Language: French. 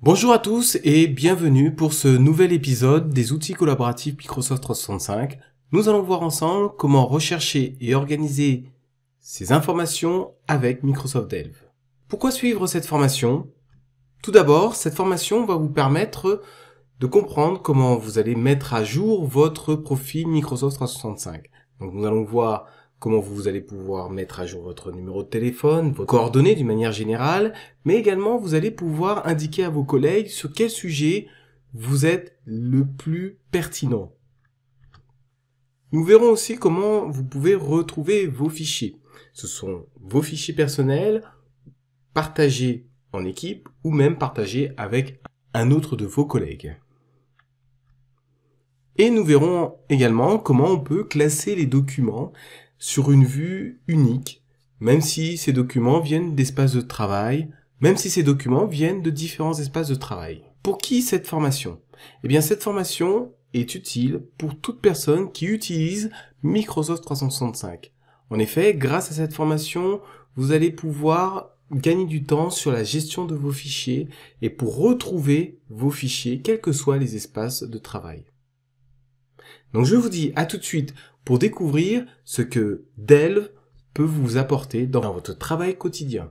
Bonjour à tous et bienvenue pour ce nouvel épisode des outils collaboratifs Microsoft 365. Nous allons voir ensemble comment rechercher et organiser ces informations avec Microsoft Delve. Pourquoi suivre cette formation Tout d'abord, cette formation va vous permettre de comprendre comment vous allez mettre à jour votre profil Microsoft 365. Donc nous allons voir comment vous allez pouvoir mettre à jour votre numéro de téléphone, vos coordonnées d'une manière générale, mais également vous allez pouvoir indiquer à vos collègues sur quel sujet vous êtes le plus pertinent. Nous verrons aussi comment vous pouvez retrouver vos fichiers. Ce sont vos fichiers personnels partagés en équipe ou même partagés avec un autre de vos collègues. Et nous verrons également comment on peut classer les documents sur une vue unique, même si ces documents viennent d'espaces de travail, même si ces documents viennent de différents espaces de travail. Pour qui cette formation Eh bien cette formation est utile pour toute personne qui utilise Microsoft 365. En effet, grâce à cette formation, vous allez pouvoir gagner du temps sur la gestion de vos fichiers et pour retrouver vos fichiers, quels que soient les espaces de travail. Donc je vous dis à tout de suite pour découvrir ce que Delve peut vous apporter dans votre travail quotidien.